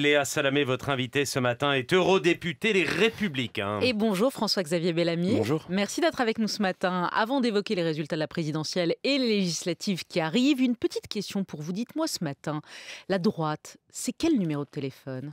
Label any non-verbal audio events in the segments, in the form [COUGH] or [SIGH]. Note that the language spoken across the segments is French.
Léa Salamé, votre invité ce matin, est eurodéputée des Républicains. Et bonjour François-Xavier Bellamy. Bonjour. Merci d'être avec nous ce matin. Avant d'évoquer les résultats de la présidentielle et les législatives qui arrivent, une petite question pour vous. Dites-moi ce matin, la droite, c'est quel numéro de téléphone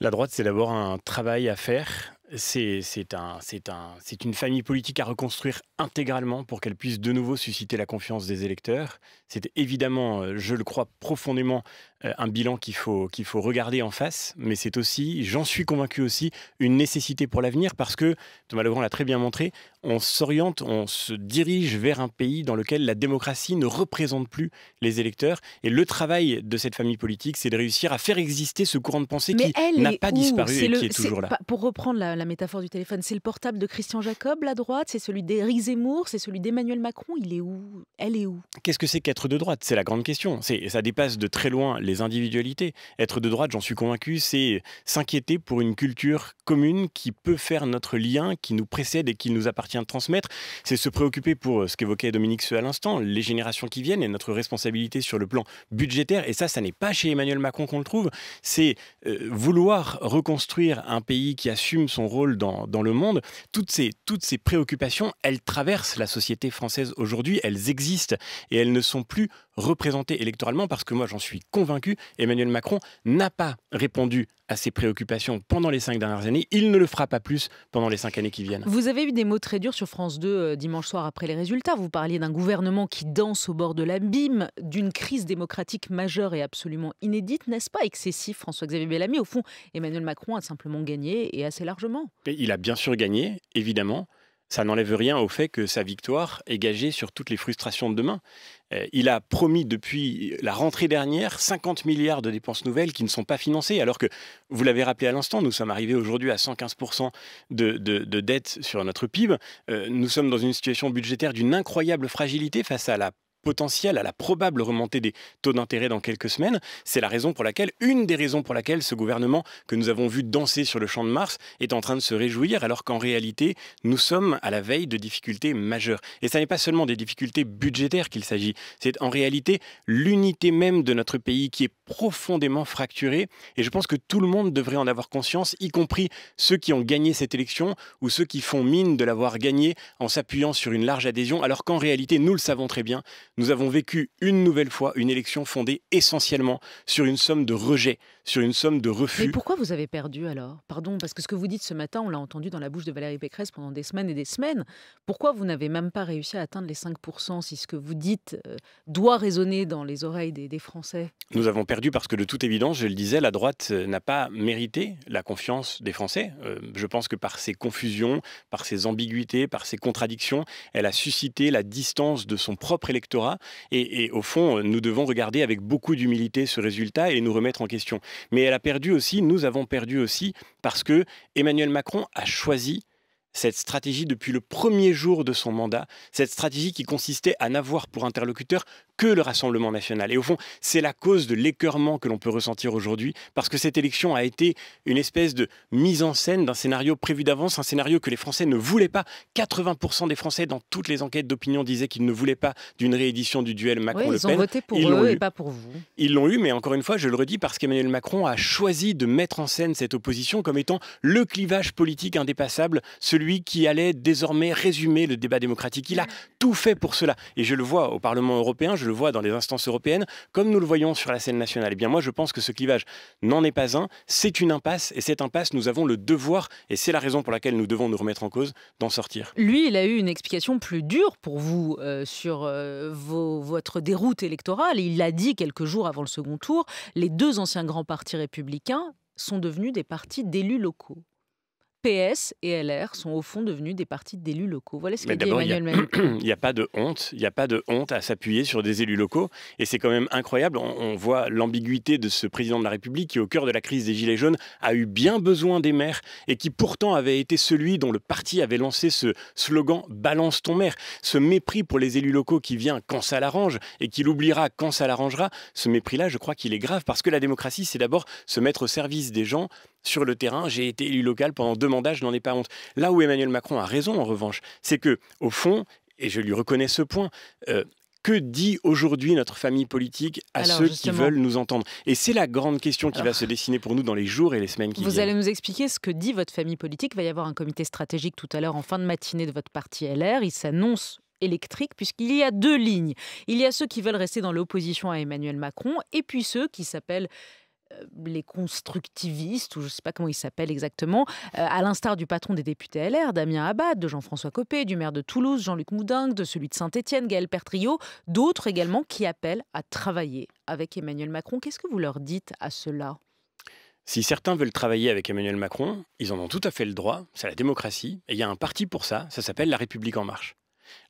La droite, c'est d'abord un travail à faire c'est un, un, une famille politique à reconstruire intégralement pour qu'elle puisse de nouveau susciter la confiance des électeurs. C'est évidemment, euh, je le crois profondément, euh, un bilan qu'il faut, faut regarder en face, mais c'est aussi, j'en suis convaincu aussi, une nécessité pour l'avenir parce que, Thomas Legrand l'a très bien montré, on s'oriente, on se dirige vers un pays dans lequel la démocratie ne représente plus les électeurs. Et le travail de cette famille politique, c'est de réussir à faire exister ce courant de pensée qui n'a pas disparu et qui est toujours là. Pour reprendre la la métaphore du téléphone. C'est le portable de Christian Jacob, la droite, c'est celui d'Éric Zemmour, c'est celui d'Emmanuel Macron. Il est où Elle est où Qu'est-ce que c'est qu'être de droite C'est la grande question. Ça dépasse de très loin les individualités. Être de droite, j'en suis convaincu, c'est s'inquiéter pour une culture commune qui peut faire notre lien, qui nous précède et qui nous appartient de transmettre. C'est se préoccuper pour euh, ce qu'évoquait Dominique Seux à l'instant, les générations qui viennent et notre responsabilité sur le plan budgétaire. Et ça, ça n'est pas chez Emmanuel Macron qu'on le trouve. C'est euh, vouloir reconstruire un pays qui assume son rôle dans, le monde. Toutes ces, toutes ces préoccupations, elles traversent la société française aujourd'hui, elles existent et elles ne sont plus représentées électoralement parce que moi j'en suis convaincu, Emmanuel Macron n'a pas répondu à ces préoccupations pendant les cinq dernières années. Il ne le fera pas plus pendant les cinq années qui viennent. Vous avez eu des mots très durs sur France 2 euh, dimanche soir après les résultats. Vous parliez d'un gouvernement qui danse au bord de l'abîme, d'une crise démocratique majeure et absolument inédite, n'est-ce pas excessif, François-Xavier Bellamy Au fond, Emmanuel Macron a simplement gagné et assez largement il a bien sûr gagné, évidemment. Ça n'enlève rien au fait que sa victoire est gagée sur toutes les frustrations de demain. Euh, il a promis depuis la rentrée dernière 50 milliards de dépenses nouvelles qui ne sont pas financées, alors que, vous l'avez rappelé à l'instant, nous sommes arrivés aujourd'hui à 115% de, de, dette sur notre PIB. Euh, nous sommes dans une situation budgétaire d'une incroyable fragilité face à la potentiel, à la probable remontée des taux d'intérêt dans quelques semaines. C'est la raison pour laquelle, une des raisons pour laquelle ce gouvernement que nous avons vu danser sur le champ de Mars est en train de se réjouir, alors qu'en réalité, nous sommes à la veille de difficultés majeures. Et ça n'est pas seulement des difficultés budgétaires qu'il s'agit, c'est en réalité l'unité même de notre pays qui est profondément fracturée. Et je pense que tout le monde devrait en avoir conscience, y compris ceux qui ont gagné cette élection ou ceux qui font mine de l'avoir gagnée en s'appuyant sur une large adhésion, alors qu'en réalité, nous le savons très bien, nous avons vécu une nouvelle fois une élection fondée essentiellement sur une somme de rejets sur une somme de refus. Mais pourquoi vous avez perdu alors Pardon, parce que ce que vous dites ce matin, on l'a entendu dans la bouche de Valérie Pécresse pendant des semaines et des semaines. Pourquoi vous n'avez même pas réussi à atteindre les 5% si ce que vous dites euh, doit résonner dans les oreilles des, Français Nous avons perdu parce que de toute évidence, je le disais, la droite euh, n'a pas mérité la confiance des Français. Euh, je pense que par ses confusions, par ses ambiguïtés, par ses contradictions, elle a suscité la distance de son propre électorat. Et, et au fond, nous devons regarder avec beaucoup d'humilité ce résultat et nous remettre en question mais elle a perdu aussi, nous avons perdu aussi, parce que Emmanuel Macron a choisi cette stratégie depuis le premier jour de son mandat, cette stratégie qui consistait à n'avoir pour interlocuteur que le Rassemblement national. Et au fond, c'est la cause de l'écœurement que l'on peut ressentir aujourd'hui, parce que cette élection a été une espèce de mise en scène d'un scénario prévu d'avance, un scénario que les Français ne voulaient pas. 80% des Français, dans toutes les enquêtes d'opinion, disaient qu'ils ne voulaient pas d'une réédition du duel Macron-Le Pen. Ils ont voté pour eux et pas pour vous. Ils l'ont eu, mais encore une fois, je le redis, parce qu'Emmanuel Macron a choisi de mettre en scène cette opposition comme étant le clivage politique indépassable, celui qui allait désormais résumer le débat démocratique. Il a tout fait pour cela. Et je le vois au Parlement européen, le vois dans les instances européennes, comme nous le voyons sur la scène nationale. Et eh bien moi, je pense que ce clivage n'en est pas un, c'est une impasse, et cette impasse, nous avons le devoir, et c'est la raison pour laquelle nous devons nous remettre en cause, d'en sortir. Lui, il a eu une explication plus dure pour vous euh, sur euh, votre déroute électorale. Il l'a dit quelques jours avant le second tour, les deux anciens grands partis républicains sont devenus des partis d'élus locaux. PS et LR sont au fond devenus des partis d'élus locaux. Voilà ce qu'a dit Emmanuel Macron. [CLEARS THROAT] Il n'y a, pas de honte, il a pas de honte à s'appuyer sur des élus locaux. Et c'est quand même incroyable. On, on voit l'ambiguïté de ce président de la République qui, au cœur de la crise des Gilets jaunes, a eu bien besoin des maires et qui pourtant avait été celui dont le parti avait lancé ce slogan Balance ton maire. Ce mépris pour les élus locaux qui vient quand ça l'arrange et qui l'oubliera quand ça l'arrangera. Ce mépris-là, je crois qu'il est grave parce que la démocratie, c'est d'abord se mettre au service des gens sur le terrain. J'ai été élu local pendant deux mandats, je n'en ai pas honte. Là où Emmanuel Macron a raison, en revanche, c'est que, au fond, et je lui reconnais ce point, euh, que dit aujourd'hui notre famille politique à ceux qui veulent nous entendre Et c'est la grande question qui va se dessiner pour nous dans les jours et les semaines qui viennent. Vous allez nous expliquer ce que dit votre famille politique. Il va y avoir un comité stratégique tout à l'heure en fin de matinée de votre parti LR. Il s'annonce électrique puisqu'il y a deux lignes. Il y a ceux qui veulent rester dans l'opposition à Emmanuel Macron et puis ceux qui s'appellent euh, les constructivistes, ou je ne sais pas comment ils s'appellent exactement, euh, à l'instar du patron des députés LR, Damien Abad, de Jean-François Copé, du maire de Toulouse, Jean-Luc Moudingue, de celui de saint etienne Gaël Pertriot, d'autres également qui appellent à travailler avec Emmanuel Macron. Qu'est-ce que vous leur dites à cela si certains veulent travailler avec Emmanuel Macron, ils en ont tout à fait le droit, c'est la démocratie, et il y a un parti pour ça, ça s'appelle La République en marche.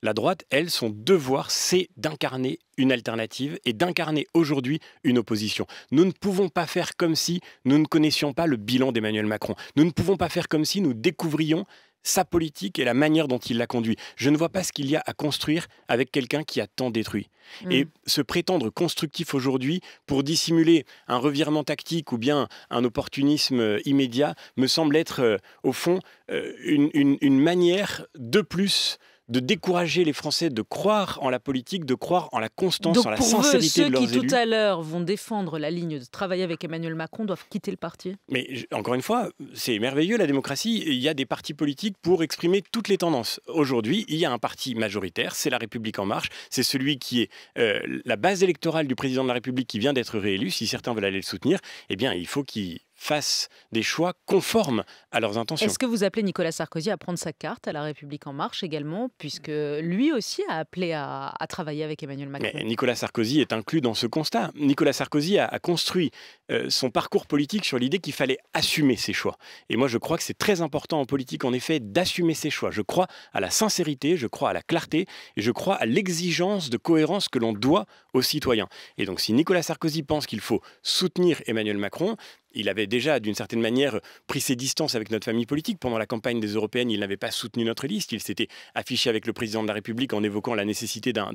La droite, elle, son devoir, c'est d'incarner une alternative et d'incarner aujourd'hui une opposition. Nous ne pouvons pas faire comme si nous ne connaissions pas le bilan d'Emmanuel Macron. Nous ne pouvons pas faire comme si nous découvrions sa politique et la manière dont il la conduit. Je ne vois pas ce qu'il y a à construire avec quelqu'un qui a tant détruit. Mm. Et se prétendre constructif aujourd'hui pour dissimuler un revirement tactique ou bien un opportunisme euh, immédiat me semble être, euh, au fond, euh, une, manière de plus de décourager les Français de croire en la politique, de croire en la constance, en la sincérité de leurs élus. ceux qui tout à l'heure vont défendre la ligne de travailler avec Emmanuel Macron doivent quitter le parti Mais encore une fois, c'est merveilleux la démocratie. Il y a des partis politiques pour exprimer toutes les tendances. Aujourd'hui, il y a un parti majoritaire, c'est La République en marche. C'est celui qui est euh, la base électorale du président de la République qui vient d'être réélu. Si certains veulent aller le soutenir, eh bien, il faut qu'il fassent des choix conformes à leurs intentions. Est-ce que vous appelez Nicolas Sarkozy à prendre sa carte à La République En Marche également, puisque lui aussi a appelé à, travailler avec Emmanuel Macron Nicolas Sarkozy est inclus dans ce constat. Nicolas Sarkozy a, construit euh, son parcours politique sur l'idée qu'il fallait assumer ses choix. Et moi, je crois que c'est très important en politique, en effet, d'assumer ses choix. Je crois à la sincérité, je crois à la clarté, et je crois à l'exigence de cohérence que l'on doit aux citoyens. Et donc, si Nicolas Sarkozy pense qu'il faut soutenir Emmanuel Macron, il avait déjà, d'une certaine manière, pris ses distances avec notre famille politique. Pendant la campagne des Européennes, il n'avait pas soutenu notre liste. Il s'était affiché avec le président de la République en évoquant la nécessité d'un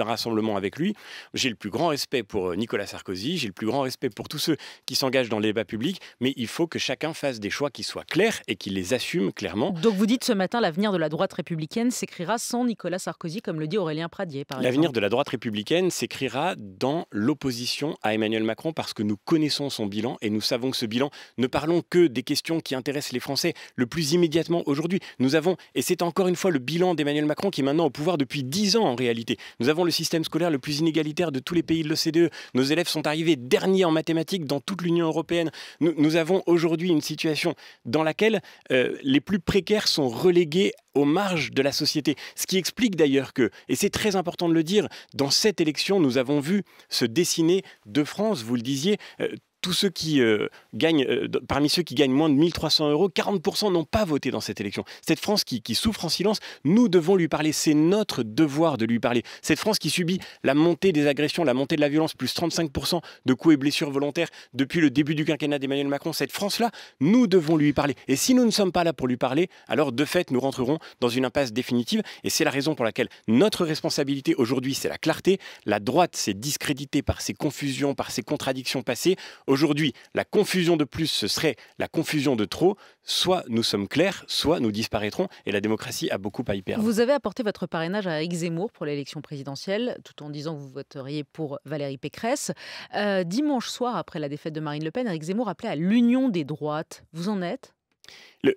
rassemblement avec lui. J'ai le plus grand respect pour euh, Nicolas Sarkozy, j'ai le plus grand respect pour tous ceux qui s'engagent dans le débat public, mais il faut que chacun fasse des choix qui soient clairs et qu'il les assume clairement. Donc vous dites ce matin, l'avenir de la droite républicaine s'écrira sans Nicolas Sarkozy, comme le dit Aurélien Pradier, L'avenir de la droite républicaine s'écrira dans l'opposition à Emmanuel Macron parce que nous connaissons son bilan et nous nous savons que ce bilan, ne parlons que des questions qui intéressent les Français le plus immédiatement aujourd'hui. Nous avons, et c'est encore une fois le bilan d'Emmanuel Macron qui est maintenant au pouvoir depuis dix ans en réalité, nous avons le système scolaire le plus inégalitaire de tous les pays de l'OCDE. Nos élèves sont arrivés derniers en mathématiques dans toute l'Union européenne. Nous, avons aujourd'hui une situation dans laquelle euh, les plus précaires sont relégués aux marges de la société. Ce qui explique d'ailleurs que, et c'est très important de le dire, dans cette élection, nous avons vu se dessiner de France, vous le disiez, euh, tous ceux qui euh, gagnent, euh, parmi ceux qui gagnent moins de 1300 euros, 40% n'ont pas voté dans cette élection. Cette France qui, qui souffre en silence, nous devons lui parler. C'est notre devoir de lui parler. Cette France qui subit la montée des agressions, la montée de la violence, plus 35% de coups et blessures volontaires depuis le début du quinquennat d'Emmanuel Macron. Cette France-là, nous devons lui parler. Et si nous ne sommes pas là pour lui parler, alors de fait, nous rentrerons dans une impasse définitive. Et c'est la raison pour laquelle notre responsabilité aujourd'hui, c'est la clarté. La droite s'est discréditée par ses confusions, par ses contradictions passées. Aujourd'hui, la confusion de plus, ce serait la confusion de trop. Soit nous sommes clairs, soit nous disparaîtrons, et la démocratie a beaucoup à y perdre. Vous avez apporté votre parrainage à Eric Zemmour pour l'élection présidentielle, tout en disant que vous voteriez pour Valérie Pécresse. Euh, dimanche soir, après la défaite de Marine Le Pen, Eric Zemmour appelait à l'union des droites. Vous en êtes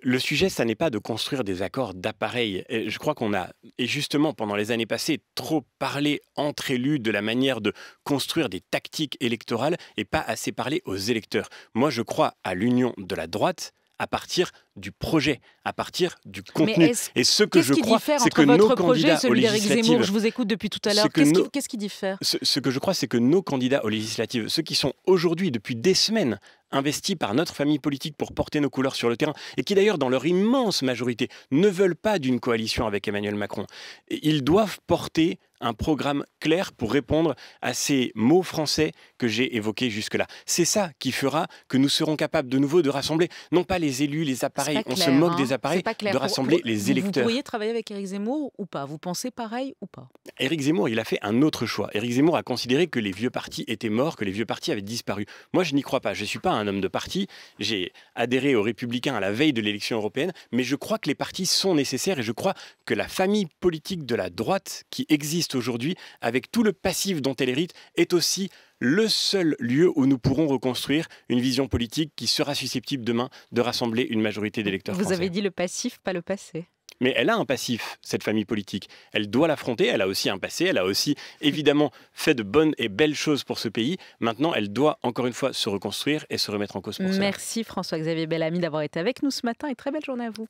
le, sujet, ça n'est pas de construire des accords d'appareil. Je crois qu'on a, et justement pendant les années passées, trop parlé entre élus de la manière de construire des tactiques électorales et pas assez parlé aux électeurs. Moi, je crois à l'union de la droite à partir du projet, à partir du contenu. Et ce que je crois, c'est que nos projet candidats aux législatives, Zemmour, je vous écoute depuis tout à l'heure. Qu'est-ce qui, diffère ce, ce que je crois, c'est que nos candidats aux législatives, ceux qui sont aujourd'hui depuis des semaines investis par notre famille politique pour porter nos couleurs sur le terrain, et qui d'ailleurs, dans leur immense majorité, ne veulent pas d'une coalition avec Emmanuel Macron. Ils doivent porter un programme clair pour répondre à ces mots français que j'ai évoqués jusque-là. C'est ça qui fera que nous serons capables de nouveau de rassembler non pas les élus, les appareils, on se moque hein. des appareils, de rassembler les électeurs. Vous pourriez travailler avec Éric Zemmour ou pas Vous pensez pareil ou pas Éric Zemmour, il a fait un autre choix. Éric Zemmour a considéré que les vieux partis étaient morts, que les vieux partis avaient disparu. Moi, je n'y crois pas. Je ne suis pas un homme de parti. J'ai adhéré aux Républicains à la veille de l'élection européenne, mais je crois que les partis sont nécessaires et je crois que la famille politique de la droite qui existe aujourd'hui, avec tout le passif dont elle hérite, est aussi le seul lieu où nous pourrons reconstruire une vision politique qui sera susceptible demain de rassembler une majorité d'électeurs. Vous avez dit le passif, pas le passé. Mais elle a un passif, cette famille politique. Elle doit l'affronter, elle a aussi un passé, elle a aussi évidemment [LAUGHS] fait de bonnes et belles choses pour ce pays. Maintenant, elle doit encore une fois se reconstruire et se remettre en cause pour ça. Merci François-Xavier Bellamy d'avoir été avec nous ce matin et très belle journée à vous.